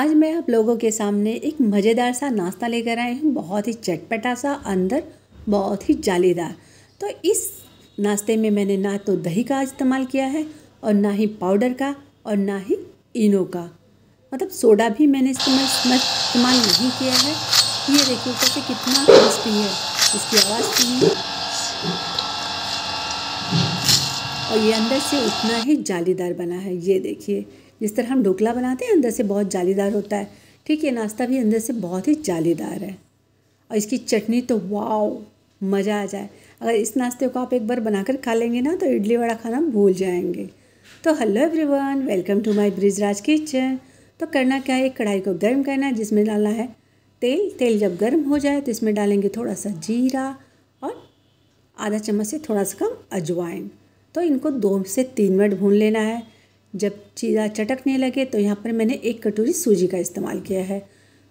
आज मैं आप लोगों के सामने एक मज़ेदार सा नाश्ता लेकर आई हूँ बहुत ही चटपटा सा अंदर बहुत ही जालीदार तो इस नाश्ते में मैंने ना तो दही का इस्तेमाल किया है और ना ही पाउडर का और ना ही इनो का मतलब सोडा भी मैंने इस्तेमाल इस्तेमाल नहीं किया है ये देखिए कैसे कितना टेस्टी है इसकी आवाज़ सुनिए और ये अंदर से उतना ही जालीदार बना है ये देखिए जिस तरह हम ढोकला बनाते हैं अंदर से बहुत जालीदार होता है ठीक ये नाश्ता भी अंदर से बहुत ही जालीदार है और इसकी चटनी तो वाओ मज़ा आ जाए अगर इस नाश्ते को आप एक बार बनाकर खा लेंगे ना तो इडली वड़ा खाना भूल जाएंगे तो hello everyone welcome to my Brijraj kitchen तो करना क्या है कढ़ाई को गर्म करना है जिसमें डालना है तेल तेल जब गर्म हो जाए तो इसमें डालेंगे थोड़ा सा जीरा और आधा चम्मच से थोड़ा सा कम अजवाइन तो इनको दो से तीन मिनट भून लेना है जब चीज़ा चटकने लगे तो यहाँ पर मैंने एक कटोरी सूजी का इस्तेमाल किया है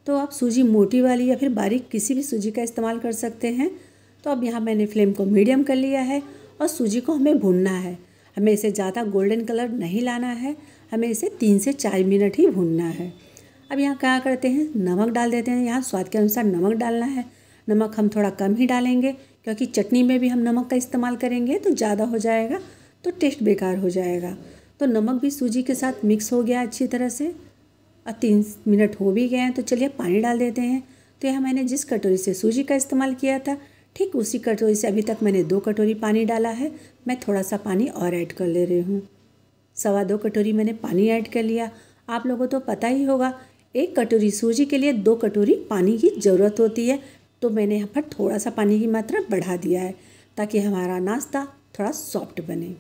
तो आप सूजी मोटी वाली या फिर बारीक किसी भी सूजी का इस्तेमाल कर सकते हैं तो अब यहाँ मैंने फ्लेम को मीडियम कर लिया है और सूजी को हमें भूनना है हमें इसे ज़्यादा गोल्डन कलर नहीं लाना है हमें इसे तीन से चार मिनट ही भूनना है अब यहाँ क्या करते हैं नमक डाल देते हैं यहाँ स्वाद के अनुसार नमक डालना है नमक हम थोड़ा कम ही डालेंगे क्योंकि चटनी में भी हम नमक का इस्तेमाल करेंगे तो ज़्यादा हो जाएगा तो टेस्ट बेकार हो जाएगा तो नमक भी सूजी के साथ मिक्स हो गया अच्छी तरह से और तीन मिनट हो भी गए हैं तो चलिए पानी डाल देते हैं तो यह मैंने जिस कटोरी से सूजी का इस्तेमाल किया था ठीक उसी कटोरी से अभी तक मैंने दो कटोरी पानी डाला है मैं थोड़ा सा पानी और ऐड कर ले रही हूँ सवा दो कटोरी मैंने पानी ऐड कर लिया आप लोगों तो पता ही होगा एक कटोरी सूजी के लिए दो कटोरी पानी की ज़रूरत होती है तो मैंने यहाँ पर थोड़ा सा पानी की मात्रा बढ़ा दिया है ताकि हमारा नाश्ता थोड़ा सॉफ्ट बने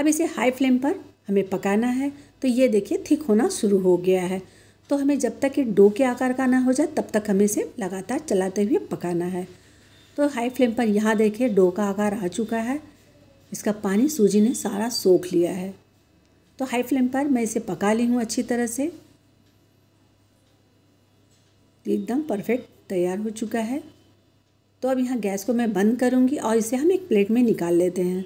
अब इसे हाई फ्लेम पर हमें पकाना है तो ये देखिए थिक होना शुरू हो गया है तो हमें जब तक ये डो के आकार का ना हो जाए तब तक हमें इसे लगातार चलाते हुए पकाना है तो हाई फ्लेम पर यहाँ देखिए डो का आकार आ चुका है इसका पानी सूजी ने सारा सोख लिया है तो हाई फ्लेम पर मैं इसे पका ली हूँ अच्छी तरह से एकदम परफेक्ट तैयार हो चुका है तो अब यहाँ गैस को मैं बंद करूँगी और इसे हम एक प्लेट में निकाल लेते हैं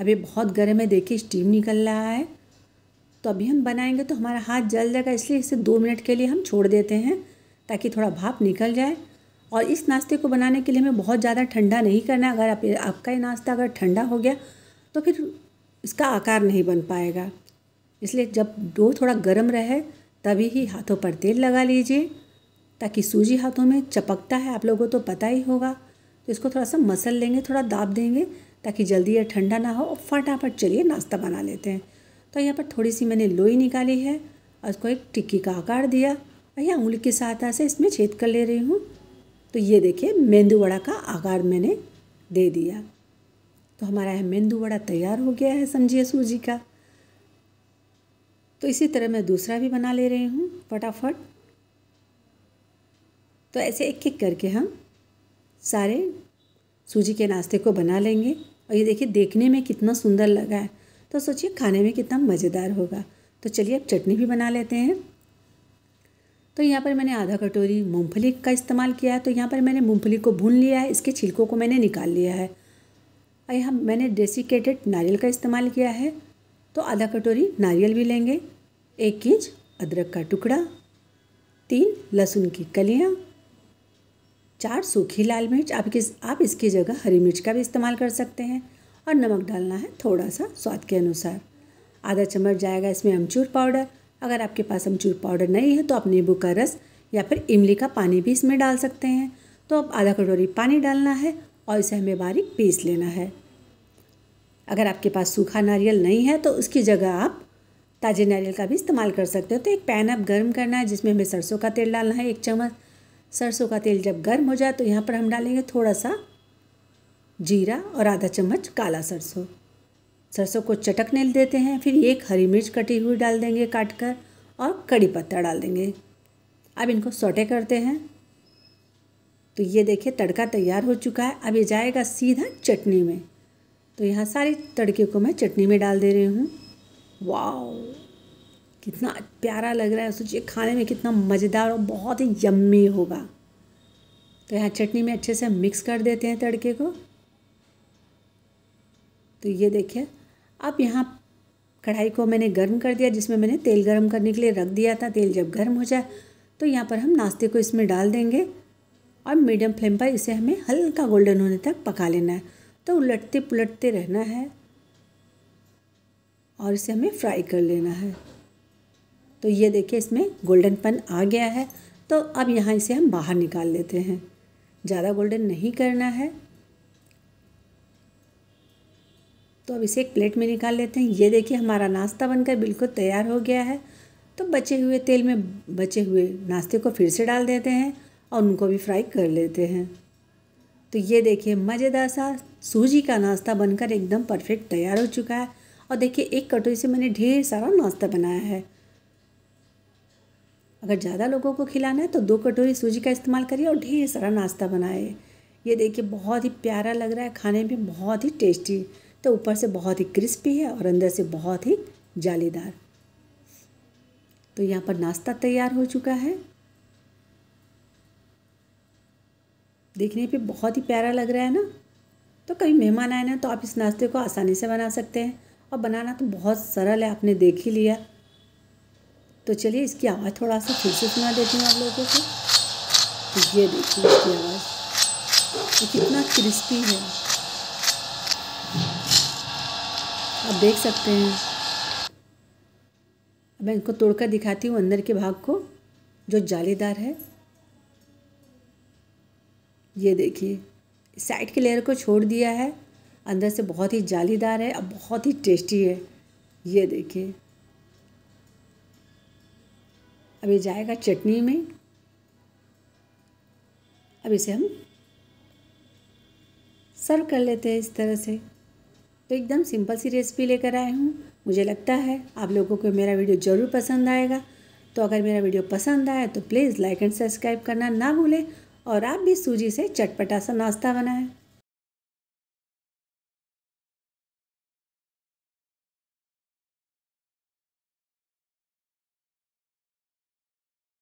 अब ये बहुत गर्म है देखिए स्टीम निकल रहा है तो अभी हम बनाएंगे तो हमारा हाथ जल जाएगा इसलिए इसे दो मिनट के लिए हम छोड़ देते हैं ताकि थोड़ा भाप निकल जाए और इस नाश्ते को बनाने के लिए हमें बहुत ज़्यादा ठंडा नहीं करना अगर आप आपका ये नाश्ता अगर ठंडा हो गया तो फिर इसका आकार नहीं बन पाएगा इसलिए जब डो थोड़ा गर्म रहे तभी ही हाथों पर तेल लगा लीजिए ताकि सूजी हाथों में चपकता है आप लोगों को तो पता ही होगा तो इसको थोड़ा सा मसल लेंगे थोड़ा दाब देंगे ताकि जल्दी यह ठंडा ना हो और फटाफट चलिए नाश्ता बना लेते हैं तो यहाँ पर थोड़ी सी मैंने लोई निकाली है और उसको एक टिक्की का आकार दिया और यह उंगली की सहायता से इसमें छेद कर ले रही हूँ तो ये देखिए मेंदू वड़ा का आकार मैंने दे दिया तो हमारा यह मेंदू वड़ा तैयार हो गया है समझिए सूजी का तो इसी तरह मैं दूसरा भी बना ले रही हूँ फटाफट तो ऐसे एक एक करके हम सारे सूजी के नाश्ते को बना लेंगे और ये देखिए देखने में कितना सुंदर लगा है तो सोचिए खाने में कितना मज़ेदार होगा तो चलिए अब चटनी भी बना लेते हैं तो यहाँ पर मैंने आधा कटोरी मूंगफली का इस्तेमाल किया है तो यहाँ पर मैंने मूंगफली को भून लिया है इसके छिलकों को मैंने निकाल लिया है और यहाँ मैंने डेसिकेटेड नारियल का इस्तेमाल किया है तो आधा कटोरी नारियल भी लेंगे एक इंच अदरक का टुकड़ा तीन लहसुन की कलियाँ चार सूखी लाल मिर्च आप किस आप इसकी जगह हरी मिर्च का भी इस्तेमाल कर सकते हैं और नमक डालना है थोड़ा सा स्वाद के अनुसार आधा चम्मच जाएगा इसमें अमचूर पाउडर अगर आपके पास अमचूर पाउडर नहीं है तो आप नींबू का रस या फिर इमली का पानी भी इसमें डाल सकते हैं तो अब आधा कटोरी पानी डालना है और इसे हमें बारीक पीस लेना है अगर आपके पास सूखा नारियल नहीं है तो उसकी जगह आप ताजे नारियल का भी इस्तेमाल कर सकते हो तो एक पैन आप गर्म करना है जिसमें हमें सरसों का तेल डालना है एक चम्मच सरसों का तेल जब गर्म हो जाए तो यहाँ पर हम डालेंगे थोड़ा सा जीरा और आधा चम्मच काला सरसों सरसों को चटकने देते हैं फिर एक हरी मिर्च कटी हुई डाल देंगे काट कर और कड़ी पत्ता डाल देंगे अब इनको सोटे करते हैं तो ये देखिए तड़का तैयार हो चुका है अब ये जाएगा सीधा चटनी में तो यहाँ सारी तड़के को मैं चटनी में डाल दे रही हूँ वाह कितना प्यारा लग रहा है सोचिए खाने में कितना मज़ेदार और बहुत ही यम्मी होगा तो यहाँ चटनी में अच्छे से मिक्स कर देते हैं तड़के को तो ये देखिए अब यहाँ कढ़ाई को मैंने गर्म कर दिया जिसमें मैंने तेल गर्म करने के लिए रख दिया था तेल जब गर्म हो जाए तो यहाँ पर हम नाश्ते को इसमें डाल देंगे और मीडियम फ्लेम पर इसे हमें हल्का गोल्डन होने तक पका लेना है तो उलटते पुलटते रहना है और इसे हमें फ्राई कर लेना है तो ये देखिए इसमें गोल्डन पन आ गया है तो अब यहाँ इसे हम बाहर निकाल लेते हैं ज़्यादा गोल्डन नहीं करना है तो अब इसे एक प्लेट में निकाल लेते हैं ये देखिए हमारा नाश्ता बनकर बिल्कुल तैयार हो गया है तो बचे हुए तेल में बचे हुए नाश्ते को फिर से डाल देते हैं और उनको भी फ्राई कर लेते हैं तो ये देखिए मज़ेदार सा सूजी का नाश्ता बनकर एकदम परफेक्ट तैयार हो चुका है और देखिए एक कटोरी से मैंने ढेर सारा नाश्ता बनाया है अगर ज़्यादा लोगों को खिलाना है तो दो कटोरी सूजी का इस्तेमाल करिए और ढेर सारा नाश्ता बनाए ये देखिए बहुत ही प्यारा लग रहा है खाने में बहुत ही टेस्टी तो ऊपर से बहुत ही क्रिस्पी है और अंदर से बहुत ही जालीदार तो यहाँ पर नाश्ता तैयार हो चुका है देखने पे बहुत ही प्यारा लग रहा है ना तो कभी मेहमान आए ना तो आप इस नाश्ते को आसानी से बना सकते हैं और बनाना तो बहुत सरल है आपने देख ही लिया तो चलिए इसकी आवाज़ थोड़ा सा फिर से सुना देती हूँ आप लोगों को तो ये देखिए इसकी आवाज़ कितना क्रिस्पी है आप देख सकते हैं मैं इनको तोड़कर दिखाती हूँ अंदर के भाग को जो जालीदार है ये देखिए साइड के लेयर को छोड़ दिया है अंदर से बहुत ही जालीदार है और बहुत ही टेस्टी है ये देखिए अब ये जाएगा चटनी में अब इसे हम सर्व कर लेते हैं इस तरह से तो एकदम सिंपल सी रेसिपी लेकर आए हूँ मुझे लगता है आप लोगों को मेरा वीडियो ज़रूर पसंद आएगा तो अगर मेरा वीडियो पसंद आए तो प्लीज़ लाइक एंड सब्सक्राइब करना ना भूलें और आप भी सूजी से चटपटा सा नाश्ता बनाएं